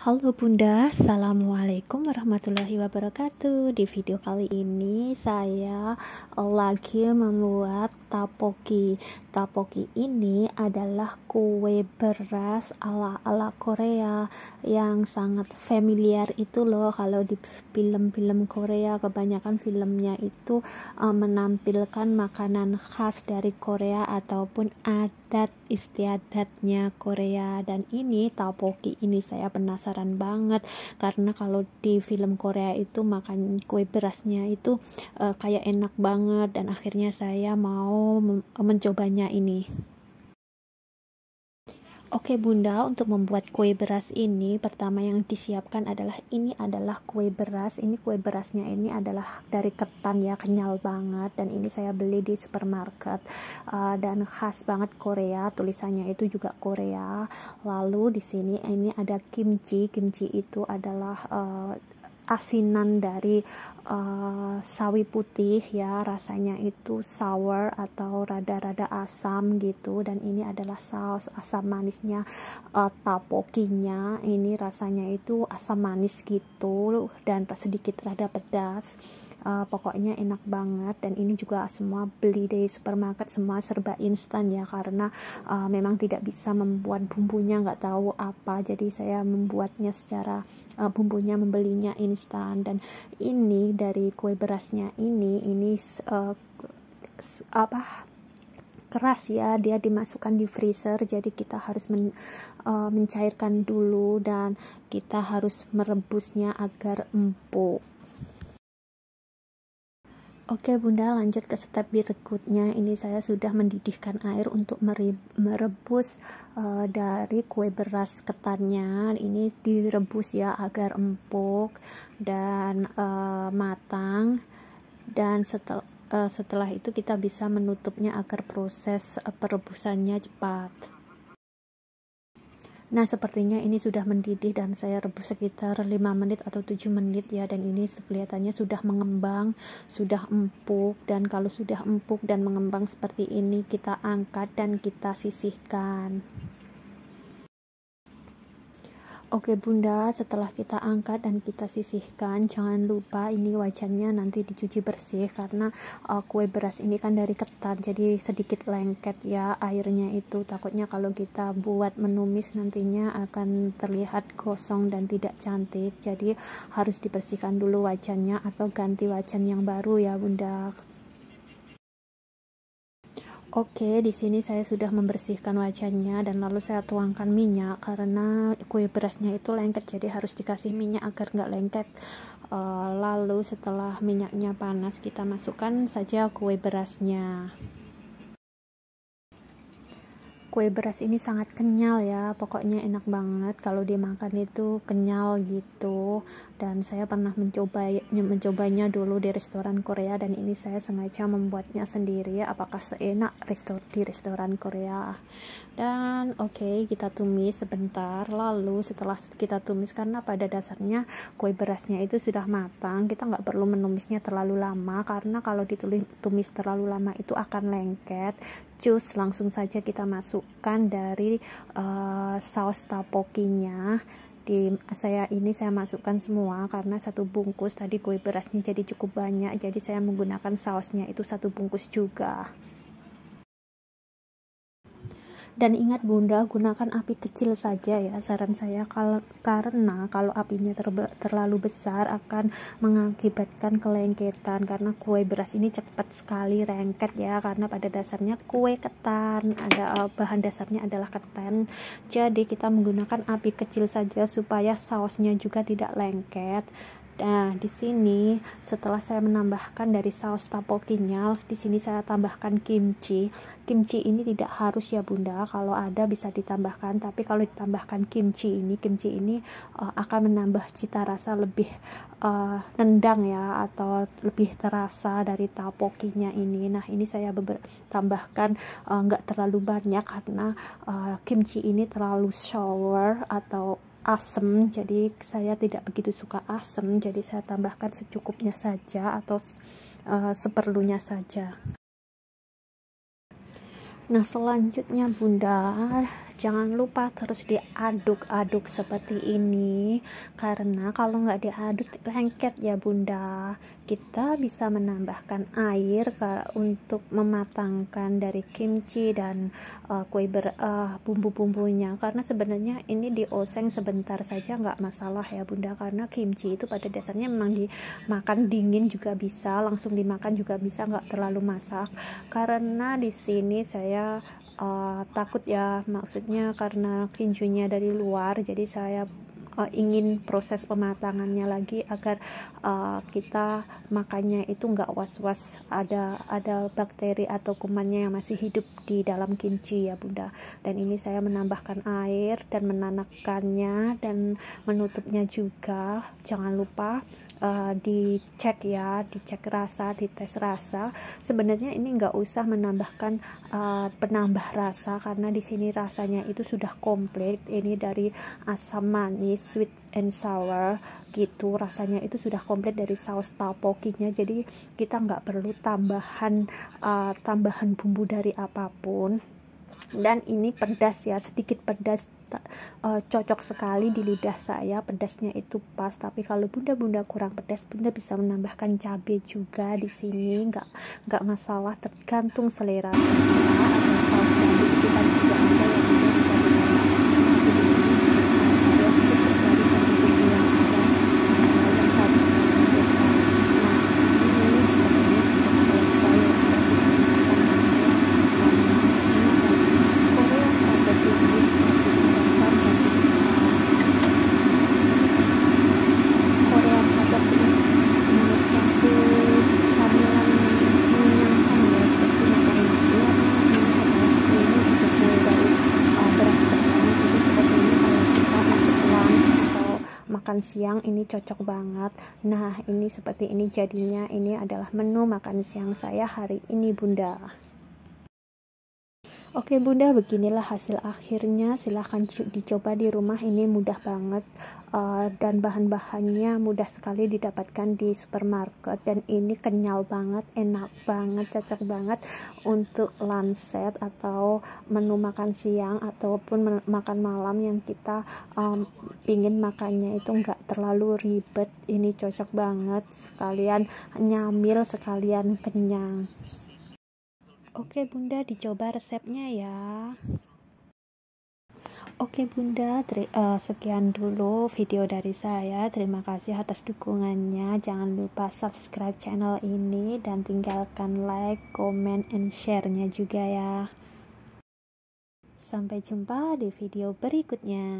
Halo Bunda, Assalamualaikum warahmatullahi wabarakatuh Di video kali ini saya lagi membuat tapoki Tapoki ini adalah kue beras ala-ala Korea Yang sangat familiar itu loh Kalau di film-film Korea kebanyakan filmnya itu eh, menampilkan makanan khas dari Korea Ataupun ada adat istiadatnya Korea dan ini tapoki ini saya penasaran banget karena kalau di film Korea itu makan kue berasnya itu uh, kayak enak banget dan akhirnya saya mau eh, mencobanya ini Oke bunda, untuk membuat kue beras ini pertama yang disiapkan adalah ini adalah kue beras. Ini kue berasnya ini adalah dari ketan ya kenyal banget dan ini saya beli di supermarket uh, dan khas banget Korea. Tulisannya itu juga Korea. Lalu di sini ini ada kimchi. Kimchi itu adalah uh, asinan dari uh, sawi putih ya rasanya itu sour atau rada-rada asam gitu dan ini adalah saus asam manisnya uh, tapokinya ini rasanya itu asam manis gitu dan sedikit rada pedas uh, pokoknya enak banget dan ini juga semua beli dari supermarket semua serba instan ya karena uh, memang tidak bisa membuat bumbunya nggak tahu apa jadi saya membuatnya secara uh, bumbunya membelinya instan dan ini dari kue berasnya ini ini uh, apa keras ya dia dimasukkan di freezer jadi kita harus men, uh, mencairkan dulu dan kita harus merebusnya agar empuk Oke bunda lanjut ke step berikutnya ini saya sudah mendidihkan air untuk merebus uh, dari kue beras ketannya ini direbus ya agar empuk dan uh, matang dan setel, uh, setelah itu kita bisa menutupnya agar proses perebusannya cepat Nah, sepertinya ini sudah mendidih dan saya rebus sekitar 5 menit atau 7 menit ya dan ini kelihatannya sudah mengembang, sudah empuk dan kalau sudah empuk dan mengembang seperti ini kita angkat dan kita sisihkan. Oke bunda, setelah kita angkat dan kita sisihkan, jangan lupa ini wajannya nanti dicuci bersih karena uh, kue beras ini kan dari ketan, jadi sedikit lengket ya airnya itu. Takutnya kalau kita buat menumis nantinya akan terlihat gosong dan tidak cantik, jadi harus dibersihkan dulu wajannya atau ganti wajan yang baru ya bunda. Oke, di sini saya sudah membersihkan wajannya dan lalu saya tuangkan minyak karena kue berasnya itu lengket jadi harus dikasih minyak agar nggak lengket. E, lalu setelah minyaknya panas kita masukkan saja kue berasnya kue beras ini sangat kenyal ya pokoknya enak banget kalau dimakan itu kenyal gitu dan saya pernah mencoba mencobanya dulu di restoran Korea dan ini saya sengaja membuatnya sendiri apakah seenak restor di restoran Korea dan oke okay, kita tumis sebentar lalu setelah kita tumis karena pada dasarnya kue berasnya itu sudah matang kita nggak perlu menumisnya terlalu lama karena kalau ditumis terlalu lama itu akan lengket jus langsung saja kita masukkan dari uh, saus tapokinya di saya ini saya masukkan semua karena satu bungkus tadi kue berasnya jadi cukup banyak jadi saya menggunakan sausnya itu satu bungkus juga dan ingat bunda gunakan api kecil saja ya saran saya kal karena kalau apinya ter terlalu besar akan mengakibatkan kelengketan karena kue beras ini cepat sekali rengket ya karena pada dasarnya kue ketan ada eh, bahan dasarnya adalah ketan jadi kita menggunakan api kecil saja supaya sausnya juga tidak lengket Nah, di sini setelah saya menambahkan dari saus tapokinya, di sini saya tambahkan kimchi. Kimchi ini tidak harus ya Bunda, kalau ada bisa ditambahkan, tapi kalau ditambahkan kimchi ini, kimchi ini uh, akan menambah cita rasa lebih uh, nendang ya atau lebih terasa dari tapokinya ini. Nah, ini saya tambahkan enggak eh, uh, terlalu banyak karena uh, kimchi ini terlalu sour atau asem jadi saya tidak begitu suka asem jadi saya tambahkan secukupnya saja atau uh, seperlunya saja nah selanjutnya bunda jangan lupa terus diaduk-aduk seperti ini karena kalau nggak diaduk lengket ya bunda kita bisa menambahkan air ke, untuk mematangkan dari kimchi dan uh, kue ber uh, bumbu-bumbunya karena sebenarnya ini dioseng sebentar saja nggak masalah ya bunda karena kimchi itu pada dasarnya memang dimakan dingin juga bisa langsung dimakan juga bisa nggak terlalu masak karena di sini saya uh, takut ya maksudnya karena kinjunya dari luar jadi saya uh, ingin proses pematangannya lagi agar uh, kita makannya itu nggak was-was ada ada bakteri atau kumannya yang masih hidup di dalam kimchi ya bunda dan ini saya menambahkan air dan menanakannya dan menutupnya juga jangan lupa uh, dicek ya dicek rasa dites rasa sebenarnya ini nggak usah menambahkan uh, penambah rasa karena di sini rasanya itu sudah komplit ini dari asam manis sweet and sour gitu rasanya itu sudah komplit dari saus tapokinya jadi kita nggak perlu tambahan uh, tambahan bumbu dari apapun dan ini pedas ya sedikit pedas uh, cocok sekali di lidah saya pedasnya itu pas tapi kalau bunda-bunda kurang pedas bunda bisa menambahkan cabai juga di sini nggak nggak masalah tergantung selera saya ada saus makan siang ini cocok banget nah ini seperti ini jadinya ini adalah menu makan siang saya hari ini bunda Oke bunda beginilah hasil akhirnya silahkan dicoba di rumah ini mudah banget Eh, dan bahan-bahannya mudah sekali didapatkan di supermarket dan ini kenyal banget enak banget cocok banget untuk lunch atau menu makan siang ataupun makan malam yang kita um, pingin makannya itu nggak terlalu ribet ini cocok banget sekalian nyamil sekalian kenyang Oke bunda dicoba resepnya ya Oke Bunda, teri- uh, sekian dulu video dari saya. Terima kasih atas dukungannya. Jangan lupa subscribe channel ini dan tinggalkan like, comment, and share-nya juga ya. Sampai jumpa di video berikutnya.